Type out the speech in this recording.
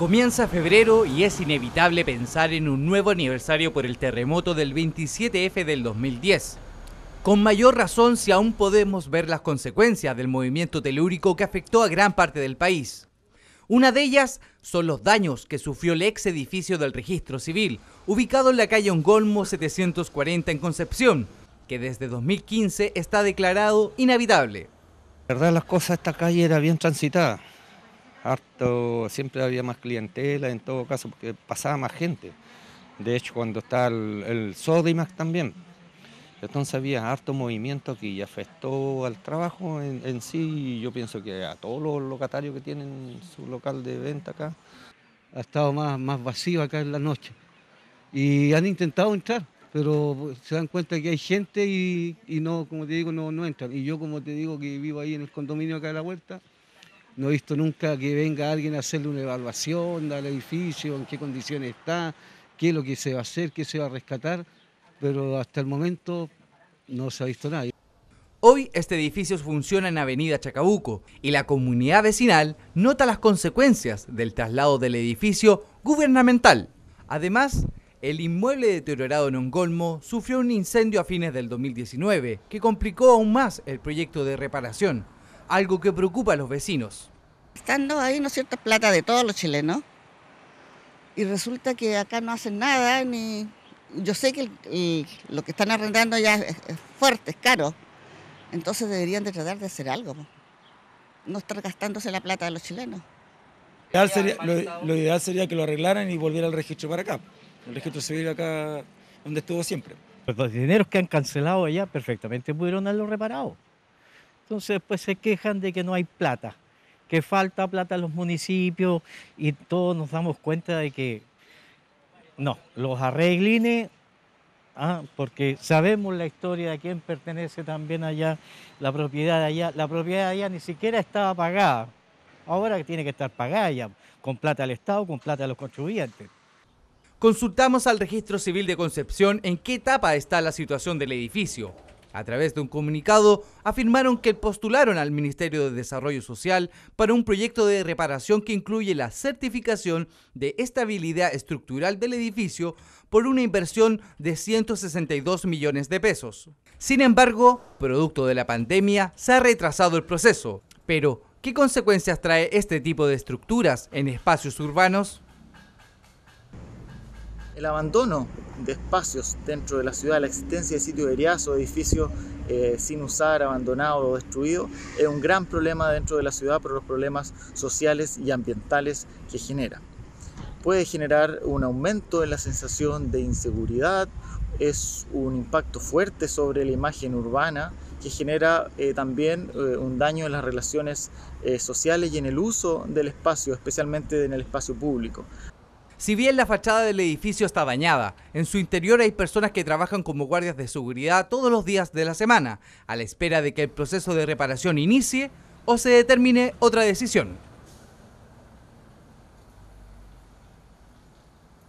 Comienza febrero y es inevitable pensar en un nuevo aniversario por el terremoto del 27F del 2010. Con mayor razón si aún podemos ver las consecuencias del movimiento telúrico que afectó a gran parte del país. Una de ellas son los daños que sufrió el ex edificio del registro civil, ubicado en la calle Ongolmo 740 en Concepción, que desde 2015 está declarado inhabitable. verdad las cosas, esta calle era bien transitada harto, siempre había más clientela en todo caso, porque pasaba más gente. De hecho, cuando está el, Sodimac también. Entonces había harto movimiento que afectó al trabajo en, sí y yo pienso que a todos los locatarios que tienen su local de venta acá. Ha estado más, más vacío acá en la noche y han intentado entrar, pero se dan cuenta que hay gente y, y no, como te digo, no, no entran. Y yo, como te digo, que vivo ahí en el condominio acá de la vuelta, no he visto nunca que venga alguien a hacerle una evaluación al edificio, en qué condiciones está, qué es lo que se va a hacer, qué se va a rescatar, pero hasta el momento no se ha visto nada. Hoy este edificio funciona en Avenida Chacabuco y la comunidad vecinal nota las consecuencias del traslado del edificio gubernamental. Además, el inmueble deteriorado en Ongolmo sufrió un incendio a fines del 2019 que complicó aún más el proyecto de reparación algo que preocupa a los vecinos. Estando ahí, ¿no es cierto?, plata de todos los chilenos. Y resulta que acá no hacen nada, ni... Yo sé que lo que están arrendando ya es, fuerte, es caro. Entonces deberían de tratar de hacer algo. No estar gastándose la plata de los chilenos. lo, ideal sería que lo arreglaran y volviera el registro para acá. El registro se civil acá donde estuvo siempre. Los dineros que han cancelado allá perfectamente pudieron haberlo reparado. Entonces después pues, se quejan de que no hay plata, que falta plata en los municipios y todos nos damos cuenta de que no, los arreglines, ah, porque sabemos la historia de quién pertenece también allá, la propiedad de allá, la propiedad de allá ni siquiera estaba pagada. Ahora tiene que estar pagada ya, con plata del Estado, con plata de los contribuyentes. Consultamos al Registro Civil de Concepción en qué etapa está la situación del edificio. A través de un comunicado afirmaron que postularon al Ministerio de Desarrollo Social para un proyecto de reparación que incluye la certificación de estabilidad estructural del edificio por una inversión de 162 millones de pesos. Sin embargo, producto de la pandemia, se ha retrasado el proceso. Pero, ¿qué consecuencias trae este tipo de estructuras en espacios urbanos? El abandono, de espacios dentro de la ciudad, la existencia de sitios heridas o edificios eh, sin usar, abandonados o destruidos, es un gran problema dentro de la ciudad por los problemas sociales y ambientales que genera. Puede generar un aumento en la sensación de inseguridad, es un impacto fuerte sobre la imagen urbana que genera eh, también eh, un daño en las relaciones sociales y en el uso del espacio, especialmente en el espacio público. Si bien la fachada del edificio está dañada, en su interior hay personas que trabajan como guardias de seguridad todos los días de la semana, a la espera de que el proceso de reparación inicie o se determine otra decisión.